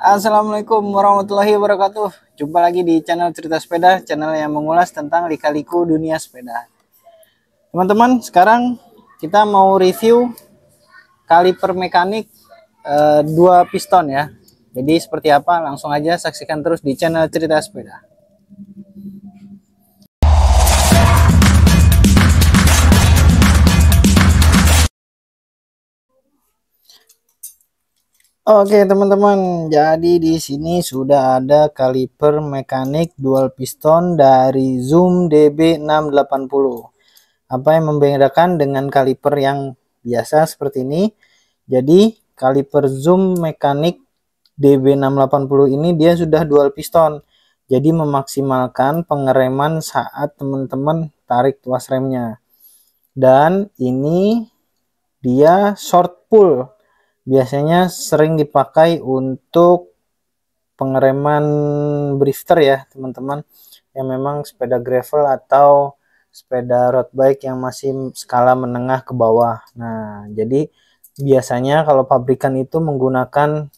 Assalamualaikum warahmatullahi wabarakatuh. Jumpa lagi di channel Cerita Sepeda, channel yang mengulas tentang lika-liku dunia sepeda. Teman-teman, sekarang kita mau review kaliper mekanik e, dua piston ya. Jadi seperti apa? Langsung aja saksikan terus di channel Cerita Sepeda. Oke teman-teman, jadi di sini sudah ada kaliper mekanik dual piston dari Zoom DB680. Apa yang membedakan dengan kaliper yang biasa seperti ini? Jadi kaliper Zoom mekanik DB680 ini dia sudah dual piston. Jadi memaksimalkan pengereman saat teman-teman tarik tuas remnya. Dan ini dia short pull. Biasanya sering dipakai untuk pengereman brifter ya teman-teman. Yang memang sepeda gravel atau sepeda road bike yang masih skala menengah ke bawah. Nah jadi biasanya kalau pabrikan itu menggunakan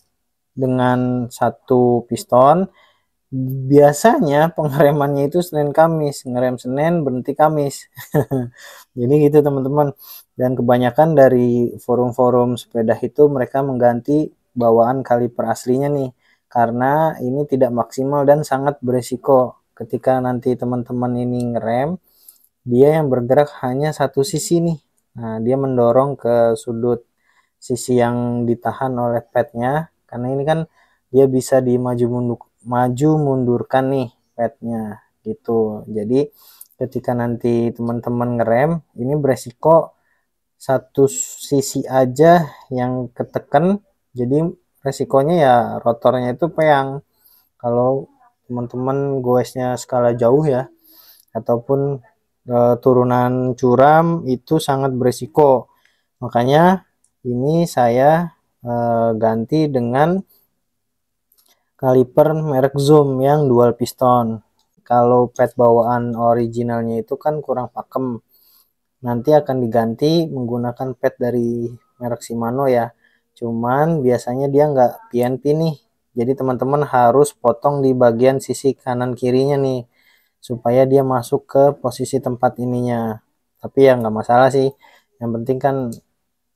dengan satu piston biasanya pengeremannya itu Senin Kamis ngerem Senin berhenti Kamis jadi gitu teman-teman dan kebanyakan dari forum-forum sepeda itu mereka mengganti bawaan kaliper aslinya nih karena ini tidak maksimal dan sangat beresiko ketika nanti teman-teman ini ngerem dia yang bergerak hanya satu sisi nih nah dia mendorong ke sudut sisi yang ditahan oleh padnya karena ini kan dia bisa dimaju mundur maju mundurkan nih petnya gitu jadi ketika nanti teman-teman ngerem ini beresiko satu sisi aja yang ketekan jadi resikonya ya rotornya itu peyang kalau teman-teman goesnya skala jauh ya ataupun e, turunan curam itu sangat beresiko makanya ini saya Eh, ganti dengan kaliper merek Zoom yang dual piston. Kalau pet bawaan originalnya itu kan kurang pakem. Nanti akan diganti menggunakan pet dari merek Shimano ya. Cuman biasanya dia nggak PNP nih. Jadi teman-teman harus potong di bagian sisi kanan kirinya nih. Supaya dia masuk ke posisi tempat ininya. Tapi ya nggak masalah sih. Yang penting kan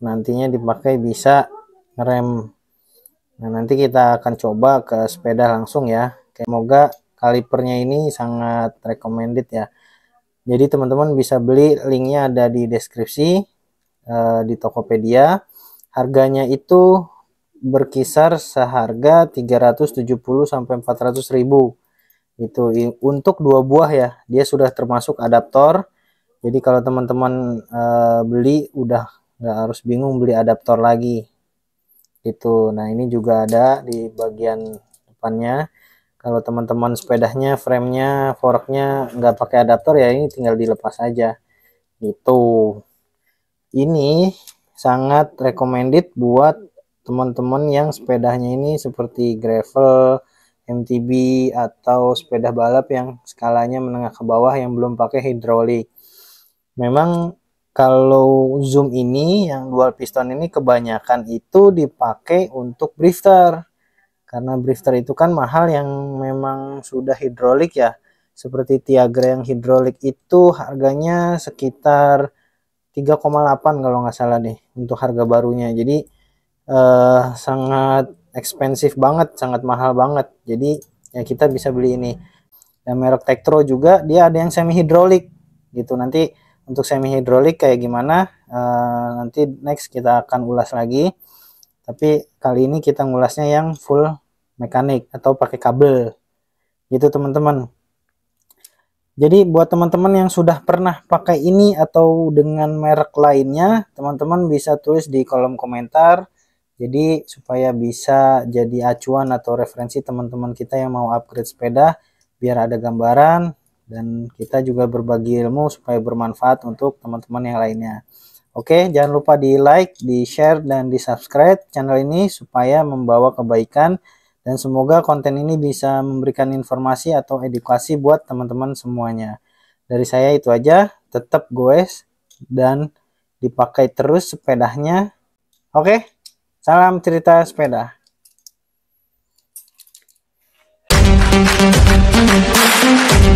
nantinya dipakai bisa rem. Nah, nanti kita akan coba ke sepeda langsung ya. Semoga kalipernya ini sangat recommended ya. Jadi teman-teman bisa beli linknya ada di deskripsi eh, di Tokopedia. Harganya itu berkisar seharga 370 sampai 400 ribu. Itu untuk dua buah ya. Dia sudah termasuk adaptor. Jadi kalau teman-teman eh, beli udah nggak harus bingung beli adaptor lagi itu nah ini juga ada di bagian depannya kalau teman-teman sepedanya framenya forknya nggak pakai adaptor ya ini tinggal dilepas aja gitu ini sangat recommended buat teman-teman yang sepedanya ini seperti gravel MTB atau sepeda balap yang skalanya menengah ke bawah yang belum pakai hidrolik memang kalau zoom ini yang dual piston ini kebanyakan itu dipakai untuk brifter karena brifter itu kan mahal yang memang sudah hidrolik ya seperti Tiagra yang hidrolik itu harganya sekitar 3,8 kalau nggak salah nih untuk harga barunya jadi eh, sangat ekspensif banget sangat mahal banget jadi ya kita bisa beli ini dan merek Tektro juga dia ada yang semi hidrolik gitu nanti untuk semi hidrolik kayak gimana uh, nanti next kita akan ulas lagi tapi kali ini kita ngulasnya yang full mekanik atau pakai kabel gitu teman-teman jadi buat teman-teman yang sudah pernah pakai ini atau dengan merek lainnya, teman-teman bisa tulis di kolom komentar. Jadi supaya bisa jadi acuan atau referensi teman-teman kita yang mau upgrade sepeda biar ada gambaran dan kita juga berbagi ilmu supaya bermanfaat untuk teman-teman yang lainnya. Oke, jangan lupa di like, di share, dan di subscribe channel ini supaya membawa kebaikan dan semoga konten ini bisa memberikan informasi atau edukasi buat teman-teman semuanya. Dari saya itu aja, tetap goes dan dipakai terus sepedanya. Oke, salam cerita sepeda. Thank you.